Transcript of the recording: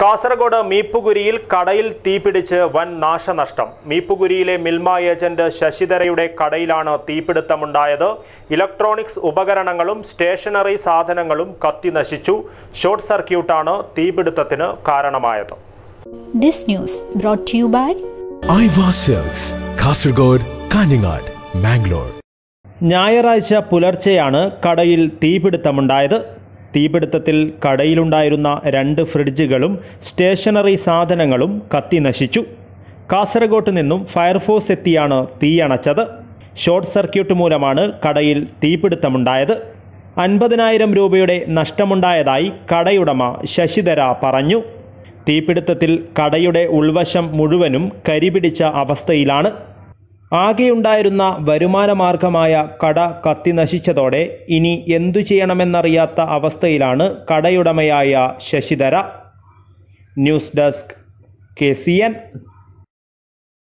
കാസർഗോഡ് മീപ്പുകുരിയിൽ കടയിൽ തീപിടിച്ച് വൻ നാശനഷ്ടം മീപ്പുകുരിയിലെ മിൽമ ഏജന്റ് ശശിധരയുടെ കടയിലാണ് തീപിടുത്തമുണ്ടായത് ഇലക്ട്രോണിക്സ് ഉപകരണങ്ങളും സ്റ്റേഷനറി സാധനങ്ങളും കത്തി നശിച്ചു ഷോർട്ട് സർക്യൂട്ടാണ് തീപിടുത്തത്തിന് കാരണമായത് ഞായറാഴ്ച പുലർച്ചെയാണ് കടയിൽ തീപിടുത്തമുണ്ടായത് തീപിടുത്തത്തിൽ കടയിലുണ്ടായിരുന്ന രണ്ട് ഫ്രിഡ്ജുകളും സ്റ്റേഷനറി സാധനങ്ങളും കത്തി നശിച്ചു കാസർഗോട്ട് നിന്നും ഫയർഫോഴ്സ് എത്തിയാണ് തീയണച്ചത് ഷോർട്ട് സർക്യൂട്ട് മൂലമാണ് കടയിൽ തീപിടുത്തമുണ്ടായത് അൻപതിനായിരം രൂപയുടെ നഷ്ടമുണ്ടായതായി കടയുടമ ശശിധര പറഞ്ഞു തീപിടുത്തത്തിൽ കടയുടെ ഉൾവശം മുഴുവനും കരിപിടിച്ച അവസ്ഥയിലാണ് ആകെയുണ്ടായിരുന്ന വരുമാനമാർഗമായ കട കത്തിനശിച്ചതോടെ ഇനി എന്തു ചെയ്യണമെന്നറിയാത്ത അവസ്ഥയിലാണ് കടയുടമയായ ശശിധര ന്യൂസ് ഡെസ്ക് കെ